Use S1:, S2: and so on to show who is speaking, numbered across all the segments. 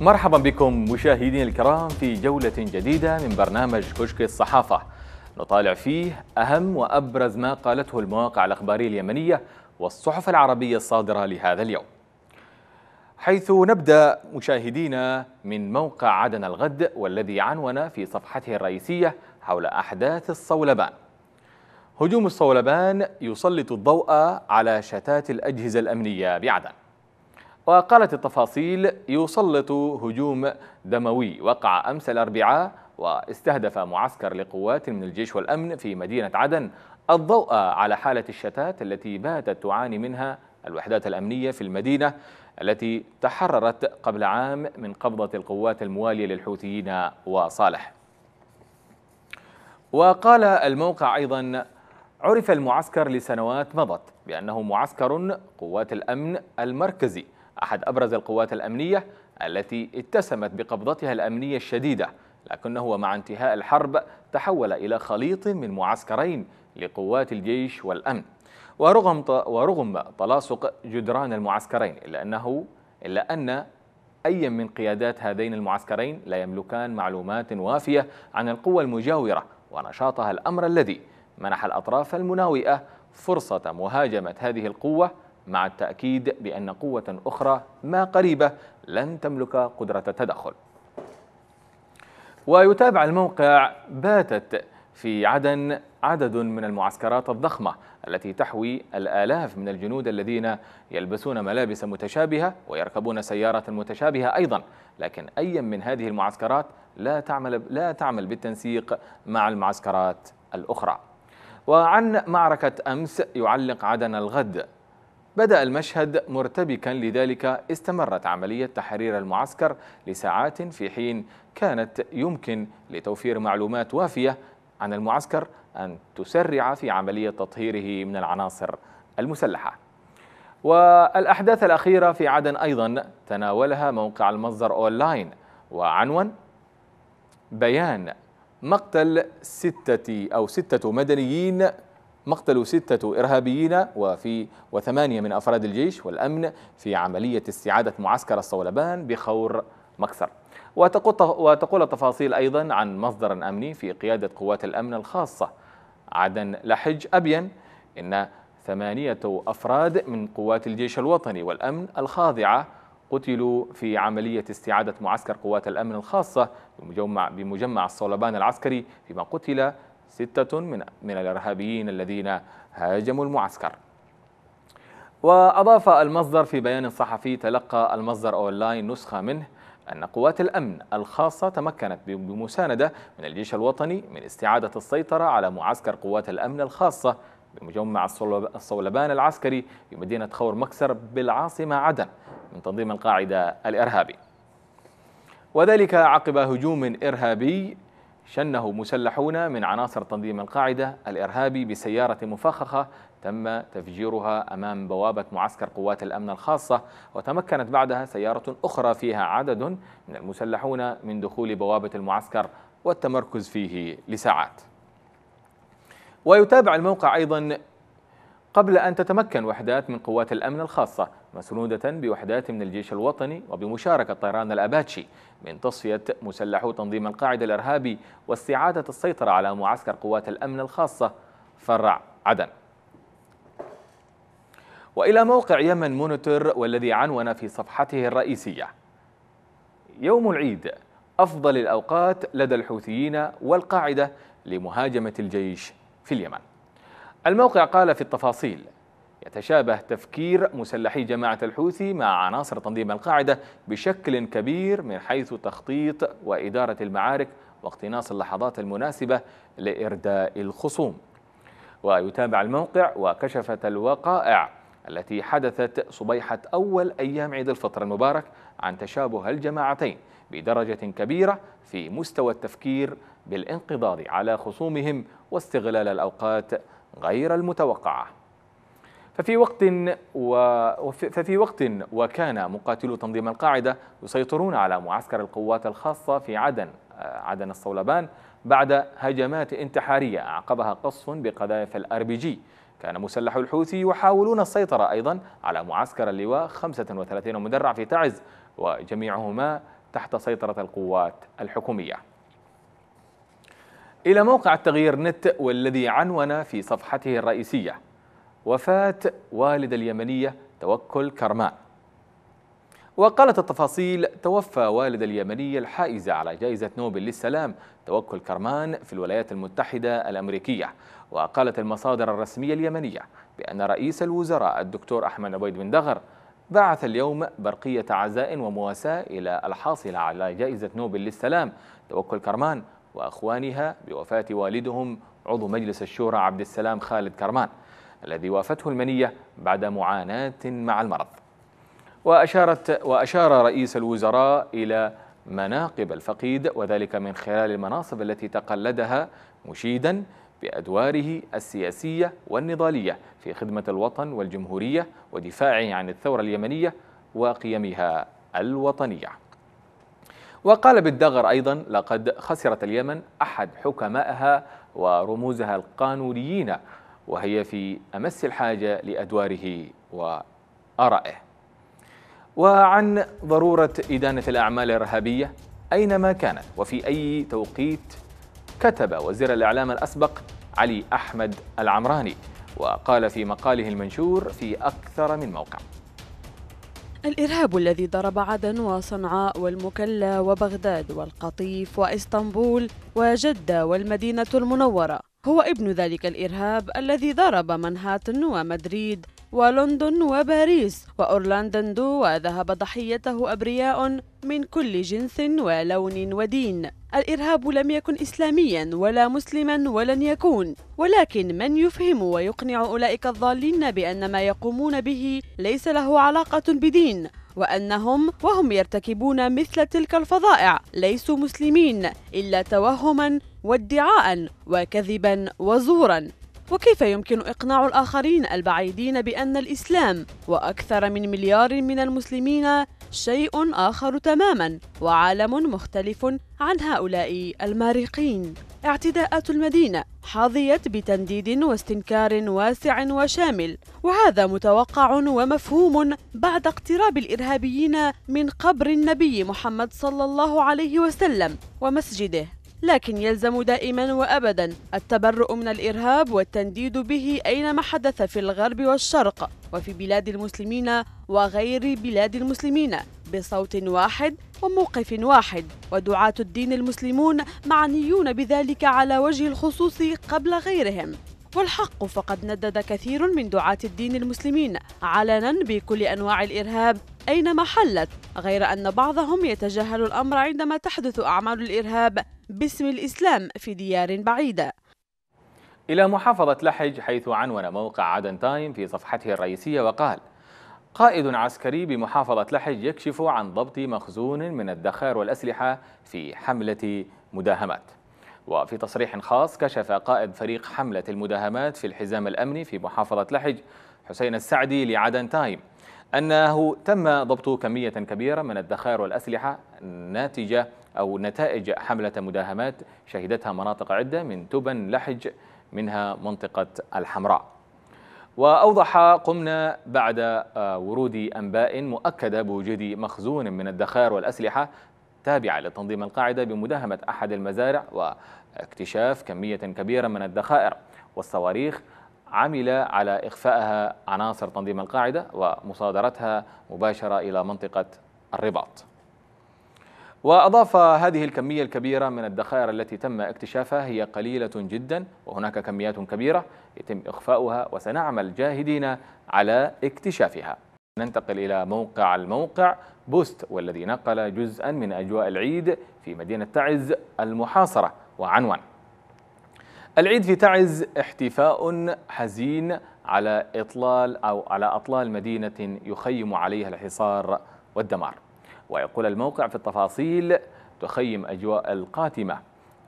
S1: مرحبا بكم مشاهدينا الكرام في جولة جديدة من برنامج كشك الصحافة نطالع فيه أهم وأبرز ما قالته المواقع الأخبارية اليمنية والصحف العربية الصادرة لهذا اليوم حيث نبدأ مشاهدينا من موقع عدن الغد والذي عنون في صفحته الرئيسية حول أحداث الصولبان هجوم الصولبان يسلط الضوء على شتات الأجهزة الأمنية بعدن وقالت التفاصيل يسلط هجوم دموي وقع أمس الأربعاء واستهدف معسكر لقوات من الجيش والأمن في مدينة عدن الضوء على حالة الشتات التي باتت تعاني منها الوحدات الأمنية في المدينة التي تحررت قبل عام من قبضة القوات الموالية للحوثيين وصالح وقال الموقع أيضا عرف المعسكر لسنوات مضت بأنه معسكر قوات الأمن المركزي أحد أبرز القوات الأمنية التي اتسمت بقبضتها الأمنية الشديدة لكنه مع انتهاء الحرب تحول إلى خليط من معسكرين لقوات الجيش والأمن ورغم ورغم تلاصق جدران المعسكرين إلا أنه إلا أن أي من قيادات هذين المعسكرين لا يملكان معلومات وافية عن القوى المجاورة ونشاطها الأمر الذي منح الأطراف المناوئة فرصة مهاجمة هذه القوة مع التأكيد بأن قوة أخرى ما قريبة لن تملك قدرة التدخل ويتابع الموقع باتت في عدن عدد من المعسكرات الضخمة التي تحوي الآلاف من الجنود الذين يلبسون ملابس متشابهة ويركبون سيارات متشابهة أيضا لكن أي من هذه المعسكرات لا تعمل, لا تعمل بالتنسيق مع المعسكرات الأخرى وعن معركة أمس يعلق عدن الغد بدأ المشهد مرتبكا لذلك استمرت عملية تحرير المعسكر لساعات في حين كانت يمكن لتوفير معلومات وافية عن المعسكر أن تسرع في عملية تطهيره من العناصر المسلحة والأحداث الأخيرة في عدن أيضا تناولها موقع المصدر أونلاين وعنون بيان مقتل ستة أو ستة مدنيين مقتل ستة إرهابيين وفي وثمانية من أفراد الجيش والأمن في عملية استعادة معسكر الصولبان بخور مكسر وتقول التفاصيل أيضا عن مصدر أمني في قيادة قوات الأمن الخاصة عدن لحج أبين إن ثمانية أفراد من قوات الجيش الوطني والأمن الخاضعة قتلوا في عملية استعادة معسكر قوات الأمن الخاصة بمجمع, بمجمع الصولبان العسكري فيما قتل ستة من من الإرهابيين الذين هاجموا المعسكر وأضاف المصدر في بيان صحفي تلقى المصدر أونلاين نسخة منه أن قوات الأمن الخاصة تمكنت بمساندة من الجيش الوطني من استعادة السيطرة على معسكر قوات الأمن الخاصة بمجمع الصولبان العسكري بمدينة خور مكسر بالعاصمة عدن من تنظيم القاعدة الإرهابي وذلك عقب هجوم إرهابي شنه مسلحون من عناصر تنظيم القاعدة الإرهابي بسيارة مفخخة تم تفجيرها أمام بوابة معسكر قوات الأمن الخاصة وتمكنت بعدها سيارة أخرى فيها عدد من المسلحون من دخول بوابة المعسكر والتمركز فيه لساعات ويتابع الموقع أيضا قبل أن تتمكن وحدات من قوات الأمن الخاصة مسنودة بوحدات من الجيش الوطني وبمشاركة طيران الأباتشي من تصفية مسلحو تنظيم القاعدة الإرهابي واستعادة السيطرة على معسكر قوات الأمن الخاصة فرع عدن وإلى موقع يمن مونيتور والذي عنون في صفحته الرئيسية يوم العيد أفضل الأوقات لدى الحوثيين والقاعدة لمهاجمة الجيش في اليمن الموقع قال في التفاصيل يتشابه تفكير مسلحي جماعة الحوثي مع عناصر تنظيم القاعدة بشكل كبير من حيث تخطيط وإدارة المعارك واقتناص اللحظات المناسبة لإرداء الخصوم ويتابع الموقع وكشفت الوقائع التي حدثت صبيحة أول أيام عيد الفطر المبارك عن تشابه الجماعتين بدرجة كبيرة في مستوى التفكير بالانقضاض على خصومهم واستغلال الأوقات غير المتوقعة ففي وقت و... ففي وقت وكان مقاتلو تنظيم القاعدة يسيطرون على معسكر القوات الخاصة في عدن آه، عدن الصولبان بعد هجمات انتحارية أعقبها قصف بقذائف الأربيجي كان مسلح الحوثي يحاولون السيطرة أيضا على معسكر اللواء 35 مدرع في تعز وجميعهما تحت سيطرة القوات الحكومية إلى موقع التغيير نت والذي عنون في صفحته الرئيسية وفاة والد اليمنية توكل كرمان وقالت التفاصيل توفى والد اليمنية الحائزة على جائزة نوبل للسلام توكل كرمان في الولايات المتحدة الأمريكية وقالت المصادر الرسمية اليمنية بأن رئيس الوزراء الدكتور أحمد عبيد بن دغر بعث اليوم برقية عزاء ومواساة إلى الحاصلة على جائزة نوبل للسلام توكل كرمان وأخوانها بوفاة والدهم عضو مجلس الشورى عبد السلام خالد كرمان الذي وافته المنية بعد معاناة مع المرض وأشارت وأشار رئيس الوزراء إلى مناقب الفقيد وذلك من خلال المناصب التي تقلدها مشيدا بأدواره السياسية والنضالية في خدمة الوطن والجمهورية ودفاعه عن الثورة اليمنية وقيمها الوطنية وقال بالدغر أيضا لقد خسرت اليمن أحد حكمائها ورموزها القانونيين وهي في أمس الحاجة لأدواره وآرائه وعن ضرورة إدانة الأعمال الإرهابية أينما كانت وفي أي توقيت كتب وزير الإعلام الأسبق علي أحمد العمراني وقال في مقاله المنشور في أكثر من موقع
S2: الإرهاب الذي ضرب عدن وصنعاء والمكلا وبغداد والقطيف وإسطنبول وجدة والمدينة المنورة هو ابن ذلك الإرهاب الذي ضرب منهاتن ومدريد ولندن وباريس وأورلاندندو وذهب ضحيته أبرياء من كل جنس ولون ودين الإرهاب لم يكن إسلاميا ولا مسلما ولن يكون ولكن من يفهم ويقنع أولئك الضالين بأن ما يقومون به ليس له علاقة بدين وأنهم وهم يرتكبون مثل تلك الفظائع ليسوا مسلمين إلا توهما وادعاء وكذبا وزورا وكيف يمكن إقناع الآخرين البعيدين بأن الإسلام وأكثر من مليار من المسلمين شيء آخر تماما وعالم مختلف عن هؤلاء المارقين اعتداءات المدينة حظيت بتنديد واستنكار واسع وشامل وهذا متوقع ومفهوم بعد اقتراب الإرهابيين من قبر النبي محمد صلى الله عليه وسلم ومسجده لكن يلزم دائما وابدا التبرؤ من الارهاب والتنديد به اينما حدث في الغرب والشرق وفي بلاد المسلمين وغير بلاد المسلمين بصوت واحد وموقف واحد ودعاة الدين المسلمون معنيون بذلك على وجه الخصوص قبل غيرهم والحق فقد ندد كثير من دعاة الدين المسلمين علنا بكل أنواع الإرهاب أينما حلت غير أن بعضهم يتجاهل الأمر عندما تحدث أعمال الإرهاب باسم الإسلام في ديار بعيدة
S1: إلى محافظة لحج حيث عنون موقع عدن تايم في صفحته الرئيسية وقال قائد عسكري بمحافظة لحج يكشف عن ضبط مخزون من الدخار والأسلحة في حملة مداهمات وفي تصريح خاص كشف قائد فريق حملة المداهمات في الحزام الأمني في محافظة لحج حسين السعدي لعدن تايم أنه تم ضبط كمية كبيرة من الذخائر والأسلحة ناتجة أو نتائج حملة مداهمات شهدتها مناطق عدة من تبن لحج منها منطقة الحمراء وأوضح قمنا بعد آه، ورود أنباء مؤكدة بوجود مخزون من الذخائر والأسلحة تابعة لتنظيم القاعدة بمداهمة أحد المزارع اكتشاف كمية كبيرة من الذخائر والصواريخ عمل على إخفائها عناصر تنظيم القاعدة ومصادرتها مباشرة إلى منطقة الرباط وأضاف هذه الكمية الكبيرة من الذخائر التي تم اكتشافها هي قليلة جدا وهناك كميات كبيرة يتم إخفاؤها وسنعمل جاهدين على اكتشافها ننتقل إلى موقع الموقع بوست والذي نقل جزءا من أجواء العيد في مدينة تعز المحاصرة وعنوان العيد في تعز احتفاء حزين على إطلال أو على أطلال مدينة يخيم عليها الحصار والدمار ويقول الموقع في التفاصيل تخيم أجواء القاتمة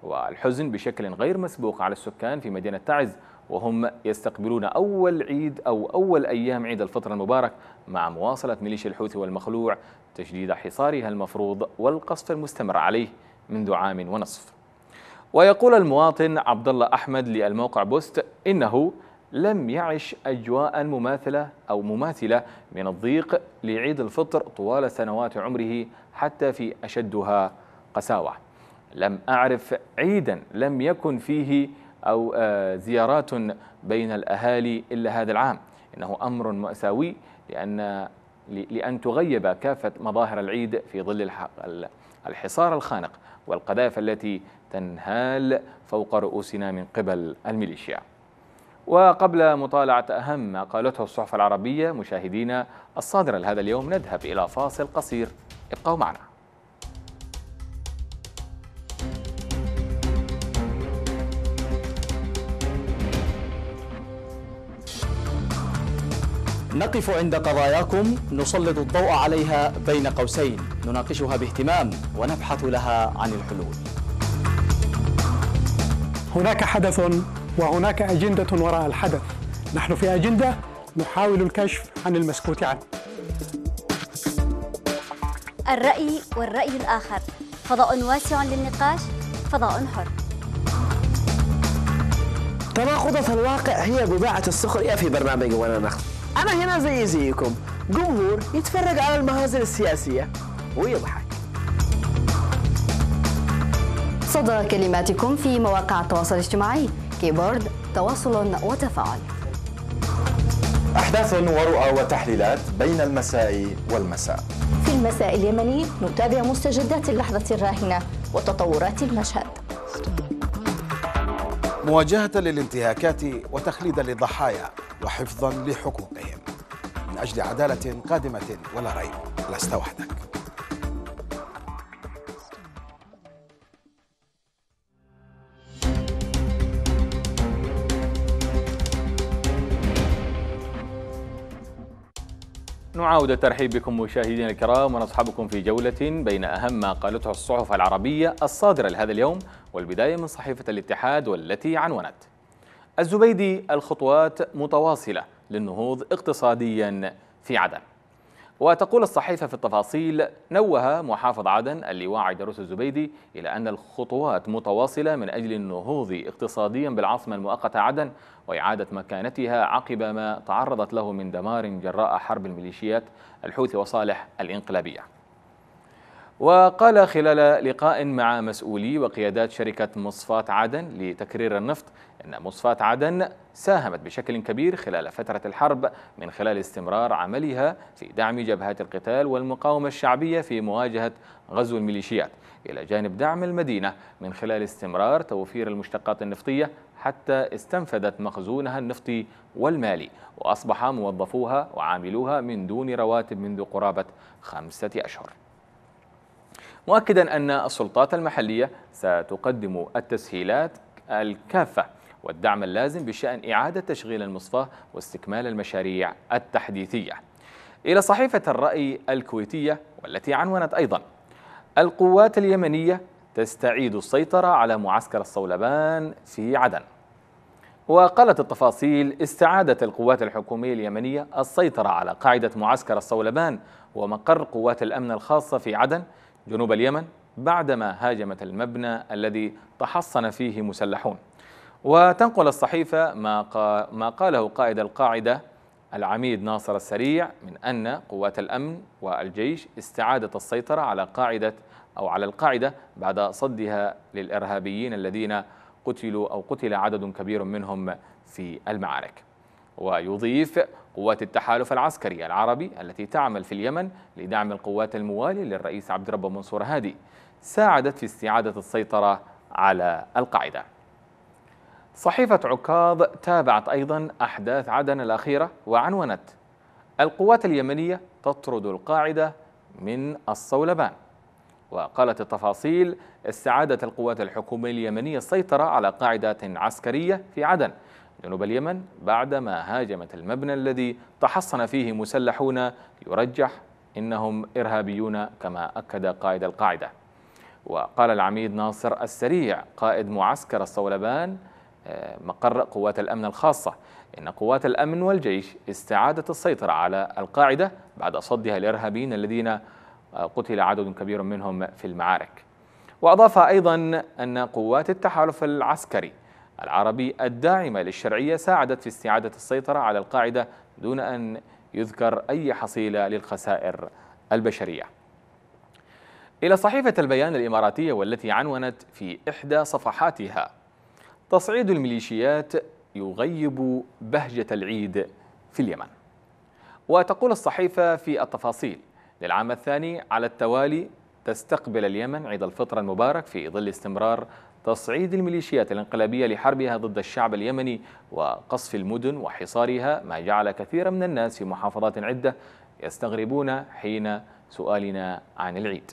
S1: والحزن بشكل غير مسبوق على السكان في مدينة تعز وهم يستقبلون أول عيد أو أول أيام عيد الفطر المبارك مع مواصلة ميليشيا الحوثي والمخلوع تشديد حصارها المفروض والقصف المستمر عليه منذ عام ونصف ويقول المواطن عبد الله أحمد للموقع بوست إنه لم يعش أجواء مماثلة أو مماثلة من الضيق لعيد الفطر طوال سنوات عمره حتى في أشدها قساوة لم أعرف عيدا لم يكن فيه أو آه، زيارات بين الأهالي إلا هذا العام إنه أمر مأساوي لأن لأن تغيب كافة مظاهر العيد في ظل الحصار الخانق والقذائف التي تنهال فوق رؤوسنا من قبل الميليشيا وقبل مطالعة أهم ما قالته الصحف العربية مشاهدينا الصادرة لهذا اليوم نذهب إلى فاصل قصير ابقوا معنا نقف عند قضاياكم نسلط الضوء عليها بين قوسين نناقشها باهتمام ونبحث لها عن الحلول
S3: هناك حدث وهناك أجندة وراء الحدث نحن في أجندة نحاول الكشف عن المسكوت عنه الرأي والرأي الآخر فضاء واسع للنقاش فضاء حر
S2: تناقضة الواقع هي بضاعة السخرية في برنامج وانا نخ أنا هنا زي زيكم
S1: جمهور يتفرج على المهازل السياسية ويضحك صدى كلماتكم في مواقع التواصل الاجتماعي كيبورد تواصل وتفاعل أحداث ورؤى وتحليلات بين المساء والمساء
S3: في المساء اليمني نتابع مستجدات اللحظة الراهنة وتطورات المشهد
S1: مواجهة للانتهاكات وتخليدا للضحايا وحفظا لحقوقهم من أجل عدالة قادمة ولا ريب لست وحدك نعاود الترحيب بكم مشاهدينا الكرام ونصحبكم في جولة بين أهم ما قالته الصحف العربية الصادرة لهذا اليوم والبداية من صحيفة الاتحاد والتي عنونت الزبيدي الخطوات متواصلة للنهوض اقتصاديا في عدن وتقول الصحيفة في التفاصيل نوه محافظ عدن اللواء عيدروس الزبيدي إلى أن الخطوات متواصلة من أجل النهوض اقتصاديا بالعاصمة المؤقتة عدن وإعادة مكانتها عقب ما تعرضت له من دمار جراء حرب الميليشيات الحوثي وصالح الإنقلابية وقال خلال لقاء مع مسؤولي وقيادات شركة مصفات عدن لتكرير النفط أن مصفات عدن ساهمت بشكل كبير خلال فترة الحرب من خلال استمرار عملها في دعم جبهات القتال والمقاومة الشعبية في مواجهة غزو الميليشيات إلى جانب دعم المدينة من خلال استمرار توفير المشتقات النفطية حتى استنفذت مخزونها النفطي والمالي وأصبح موظفوها وعاملوها من دون رواتب منذ قرابة خمسة أشهر مؤكدا أن السلطات المحلية ستقدم التسهيلات الكافة والدعم اللازم بشأن إعادة تشغيل المصفاة واستكمال المشاريع التحديثية إلى صحيفة الرأي الكويتية والتي عنونت أيضا القوات اليمنية تستعيد السيطرة على معسكر الصولبان في عدن وقالت التفاصيل استعادت القوات الحكومية اليمنية السيطرة على قاعدة معسكر الصولبان ومقر قوات الأمن الخاصة في عدن جنوب اليمن بعدما هاجمت المبنى الذي تحصن فيه مسلحون وتنقل الصحيفة ما, قا ما قاله قائد القاعدة العميد ناصر السريع من أن قوات الأمن والجيش استعادت السيطرة على قاعدة أو على القاعدة بعد صدها للإرهابيين الذين قتلوا أو قتل عدد كبير منهم في المعارك ويضيف قوات التحالف العسكري العربي التي تعمل في اليمن لدعم القوات الموالية للرئيس عبد ربه منصور هادي ساعدت في استعادة السيطرة على القاعدة صحيفة عكاظ تابعت أيضا أحداث عدن الأخيرة وعنونت القوات اليمنية تطرد القاعدة من الصولبان وقالت التفاصيل استعادت القوات الحكومية اليمنية السيطرة على قاعدة عسكرية في عدن جنوب اليمن بعدما هاجمت المبنى الذي تحصن فيه مسلحون يرجح إنهم إرهابيون كما أكد قائد القاعدة وقال العميد ناصر السريع قائد معسكر الصولبان آه، مقر قوات الأمن الخاصة إن قوات الأمن والجيش استعادت السيطرة على القاعدة بعد صدها الإرهابيين الذين آه، قتل عدد كبير منهم في المعارك وأضاف أيضا أن قوات التحالف العسكري العربي الداعمة للشرعية ساعدت في استعادة السيطرة على القاعدة دون أن يذكر أي حصيلة للخسائر البشرية إلى صحيفة البيان الإماراتية والتي عنونت في إحدى صفحاتها تصعيد الميليشيات يغيب بهجة العيد في اليمن وتقول الصحيفة في التفاصيل للعام الثاني على التوالي تستقبل اليمن عيد الفطر المبارك في ظل استمرار تصعيد الميليشيات الانقلابية لحربها ضد الشعب اليمني وقصف المدن وحصارها ما جعل كثيرا من الناس في محافظات عدة يستغربون حين سؤالنا عن العيد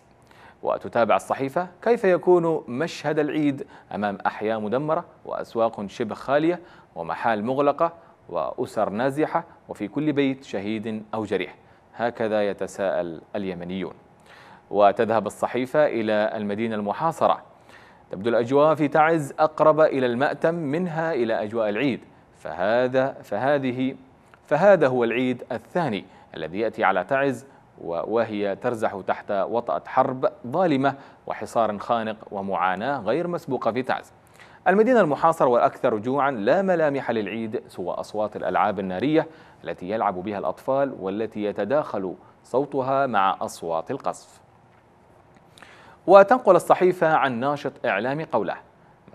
S1: وتتابع الصحيفة كيف يكون مشهد العيد أمام أحياء مدمرة وأسواق شبه خالية ومحال مغلقة وأسر نازحة وفي كل بيت شهيد أو جريح هكذا يتساءل اليمنيون وتذهب الصحيفة إلى المدينة المحاصرة تبدو الأجواء في تعز أقرب إلى المأتم منها إلى أجواء العيد فهذا فهذه فهذا هو العيد الثاني الذي يأتي على تعز وهي ترزح تحت وطأة حرب ظالمة وحصار خانق ومعاناة غير مسبوقة في تعز المدينة المحاصرة والأكثر جوعا لا ملامح للعيد سوى أصوات الألعاب النارية التي يلعب بها الأطفال والتي يتداخل صوتها مع أصوات القصف وتنقل الصحيفة عن ناشط إعلامي قوله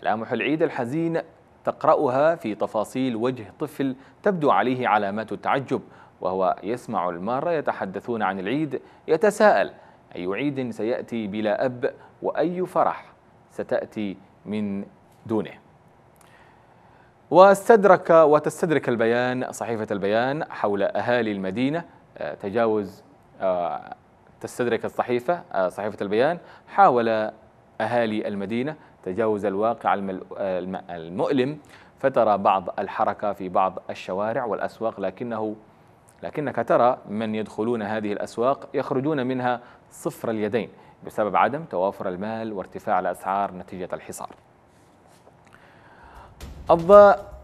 S1: ملامح العيد الحزين تقرأها في تفاصيل وجه طفل تبدو عليه علامات التعجب وهو يسمع المارة يتحدثون عن العيد يتساءل أي عيد سيأتي بلا أب وأي فرح ستأتي من دونه واستدرك وتستدرك البيان صحيفة البيان حول أهالي المدينة آه، تجاوز آه، تستدرك الصحيفة آه، صحيفة البيان حاول أهالي المدينة تجاوز الواقع المؤلم فترى بعض الحركة في بعض الشوارع والأسواق لكنه لكنك ترى من يدخلون هذه الأسواق يخرجون منها صفر اليدين بسبب عدم توافر المال وارتفاع الأسعار نتيجة الحصار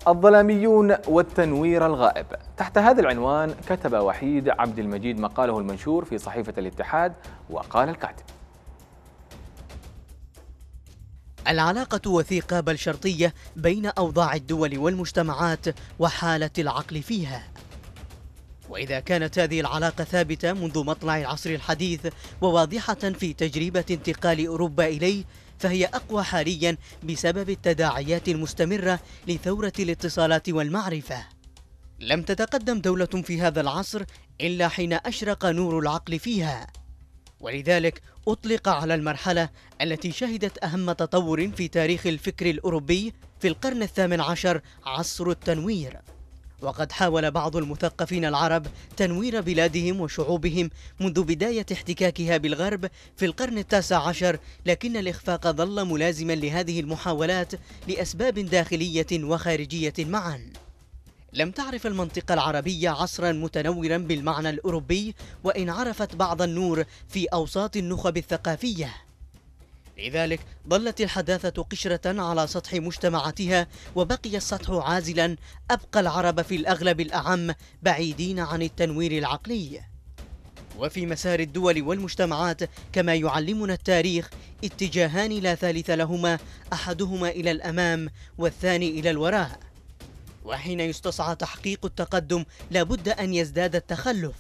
S1: الظلاميون والتنوير الغائب تحت هذا العنوان كتب وحيد عبد المجيد مقاله المنشور في صحيفة الاتحاد وقال الكاتب
S3: العلاقة وثيقة بل شرطية بين أوضاع الدول والمجتمعات وحالة العقل فيها وإذا كانت هذه العلاقة ثابتة منذ مطلع العصر الحديث وواضحة في تجربة انتقال أوروبا إليه فهي أقوى حاليا بسبب التداعيات المستمرة لثورة الاتصالات والمعرفة لم تتقدم دولة في هذا العصر إلا حين أشرق نور العقل فيها ولذلك أطلق على المرحلة التي شهدت أهم تطور في تاريخ الفكر الأوروبي في القرن الثامن عشر عصر التنوير وقد حاول بعض المثقفين العرب تنوير بلادهم وشعوبهم منذ بداية احتكاكها بالغرب في القرن التاسع عشر لكن الإخفاق ظل ملازما لهذه المحاولات لأسباب داخلية وخارجية معا لم تعرف المنطقة العربية عصرا متنورا بالمعنى الأوروبي وإن عرفت بعض النور في أوساط النخب الثقافية لذلك ظلت الحداثة قشرة على سطح مجتمعاتها وبقي السطح عازلا أبقى العرب في الأغلب الأعم بعيدين عن التنوير العقلي وفي مسار الدول والمجتمعات كما يعلمنا التاريخ اتجاهان لا ثالث لهما أحدهما إلى الأمام والثاني إلى الوراء وحين يستصعى تحقيق التقدم لابد أن يزداد التخلف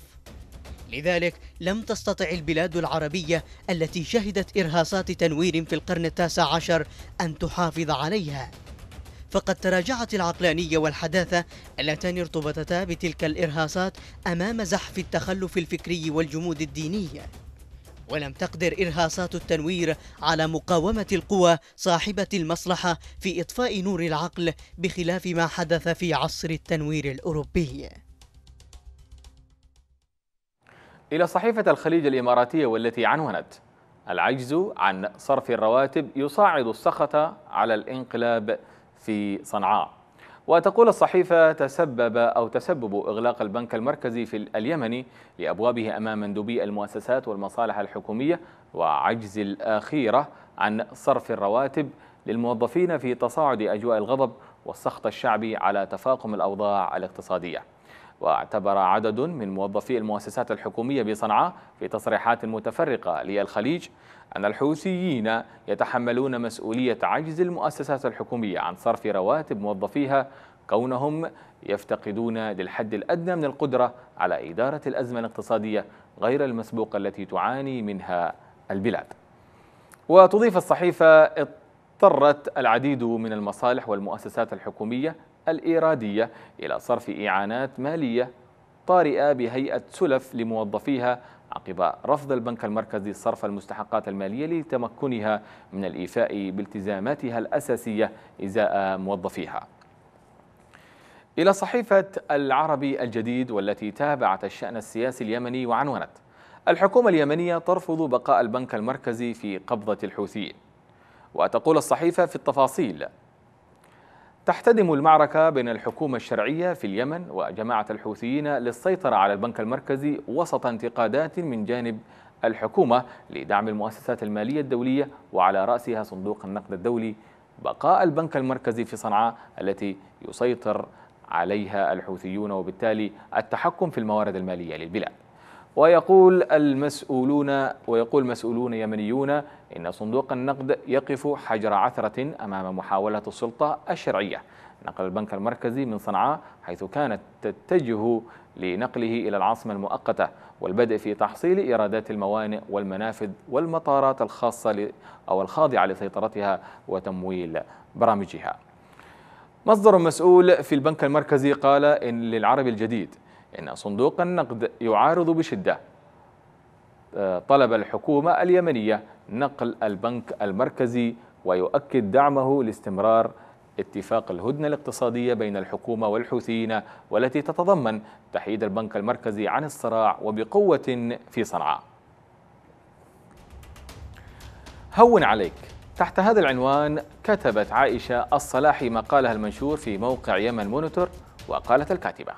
S3: لذلك لم تستطع البلاد العربية التي شهدت إرهاصات تنوير في القرن التاسع عشر أن تحافظ عليها فقد تراجعت العقلانية والحداثة اللتان ارتبطتا بتلك الإرهاصات أمام زحف التخلف الفكري والجمود الديني ولم تقدر إرهاصات التنوير على مقاومة القوى صاحبة المصلحة في إطفاء نور العقل بخلاف ما حدث في عصر التنوير الأوروبي
S1: إلى صحيفة الخليج الإماراتية والتي عنونت العجز عن صرف الرواتب يصاعد السخط على الانقلاب في صنعاء وتقول الصحيفة تسبب أو تسبب إغلاق البنك المركزي في اليمني لأبوابه أمام مندوبي المؤسسات والمصالح الحكومية وعجز الآخيرة عن صرف الرواتب للموظفين في تصاعد أجواء الغضب والسخط الشعبي على تفاقم الأوضاع الاقتصادية واعتبر عدد من موظفي المؤسسات الحكومية بصنعاء في تصريحات متفرقة للخليج أن الحوثيين يتحملون مسؤولية عجز المؤسسات الحكومية عن صرف رواتب موظفيها كونهم يفتقدون للحد الأدنى من القدرة على إدارة الأزمة الاقتصادية غير المسبوقة التي تعاني منها البلاد وتضيف الصحيفة اضطرت العديد من المصالح والمؤسسات الحكومية الإيرادية إلى صرف إعانات مالية طارئة بهيئة سلف لموظفيها عقب رفض البنك المركزي صرف المستحقات المالية لتمكنها من الإيفاء بالتزاماتها الأساسية إزاء موظفيها إلى صحيفة العربي الجديد والتي تابعت الشأن السياسي اليمني وعنونت الحكومة اليمنية ترفض بقاء البنك المركزي في قبضة الحوثيين وتقول الصحيفة في التفاصيل تحتدم المعركة بين الحكومة الشرعية في اليمن وجماعة الحوثيين للسيطرة على البنك المركزي وسط انتقادات من جانب الحكومة لدعم المؤسسات المالية الدولية وعلى رأسها صندوق النقد الدولي بقاء البنك المركزي في صنعاء التي يسيطر عليها الحوثيون وبالتالي التحكم في الموارد المالية للبلاد ويقول المسؤولون ويقول مسؤولون يمنيون إن صندوق النقد يقف حجر عثرة أمام محاولة السلطة الشرعية نقل البنك المركزي من صنعاء حيث كانت تتجه لنقله إلى العاصمة المؤقتة والبدء في تحصيل إيرادات الموانئ والمنافذ والمطارات الخاصة أو الخاضعة لسيطرتها وتمويل برامجها مصدر مسؤول في البنك المركزي قال إن للعربي الجديد إن صندوق النقد يعارض بشدة آه، طلب الحكومة اليمنية نقل البنك المركزي ويؤكد دعمه لاستمرار اتفاق الهدنة الاقتصادية بين الحكومة والحوثيين والتي تتضمن تحييد البنك المركزي عن الصراع وبقوة في صنعاء هون عليك تحت هذا العنوان كتبت عائشة الصلاحي مقالها المنشور في موقع يمن مونيتور وقالت الكاتبة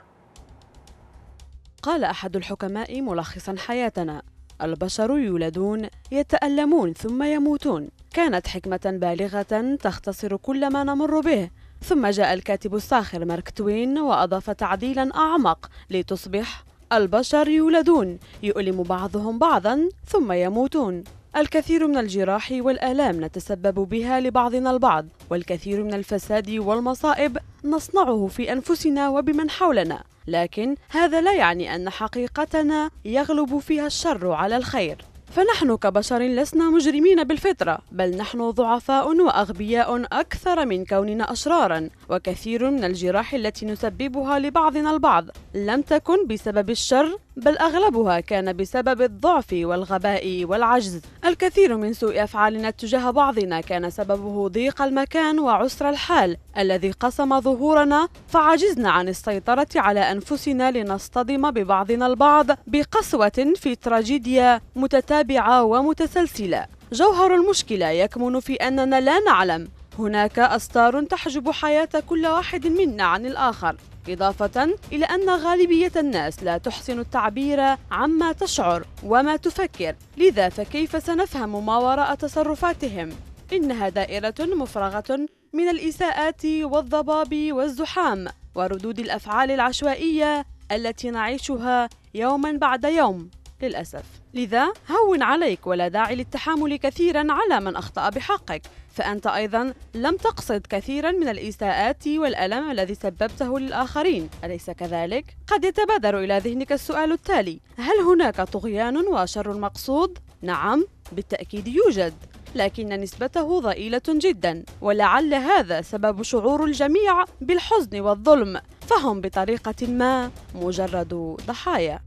S2: قال أحد الحكماء ملخصا حياتنا البشر يولدون يتألمون ثم يموتون كانت حكمة بالغة تختصر كل ما نمر به ثم جاء الكاتب الساخر مارك توين وأضاف تعديلا أعمق لتصبح البشر يولدون يؤلم بعضهم بعضا ثم يموتون الكثير من الجراح والآلام نتسبب بها لبعضنا البعض والكثير من الفساد والمصائب نصنعه في أنفسنا وبمن حولنا لكن هذا لا يعني أن حقيقتنا يغلب فيها الشر على الخير فنحن كبشر لسنا مجرمين بالفطرة بل نحن ضعفاء وأغبياء أكثر من كوننا أشرارا وكثير من الجراح التي نسببها لبعضنا البعض لم تكن بسبب الشر بل أغلبها كان بسبب الضعف والغباء والعجز الكثير من سوء أفعالنا تجاه بعضنا كان سببه ضيق المكان وعسر الحال الذي قسم ظهورنا فعجزنا عن السيطرة على أنفسنا لنصطدم ببعضنا البعض بقسوة في تراجيديا متتابعة ومتسلسلة جوهر المشكلة يكمن في أننا لا نعلم هناك أستار تحجب حياة كل واحد منا عن الآخر إضافة إلى أن غالبية الناس لا تحسن التعبير عما تشعر وما تفكر لذا فكيف سنفهم ما وراء تصرفاتهم؟ إنها دائرة مفرغة من الإساءات والضباب والزحام وردود الأفعال العشوائية التي نعيشها يوما بعد يوم للأسف لذا هون عليك ولا داعي للتحامل كثيرا على من أخطأ بحقك فأنت أيضا لم تقصد كثيرا من الإساءات والألم الذي سببته للآخرين أليس كذلك؟ قد يتبادر إلى ذهنك السؤال التالي هل هناك طغيان وشر مقصود؟ نعم بالتأكيد يوجد لكن نسبته ضئيلة جدا ولعل هذا سبب شعور الجميع بالحزن والظلم فهم بطريقة ما مجرد ضحايا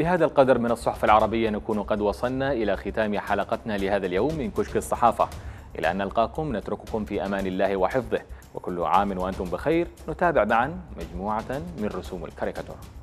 S1: بهذا القدر من الصحف العربية نكون قد وصلنا إلى ختام حلقتنا لهذا اليوم من كشك الصحافة إلى أن نلقاكم نترككم في أمان الله وحفظه وكل عام وأنتم بخير نتابع معا مجموعة من رسوم الكاريكاتور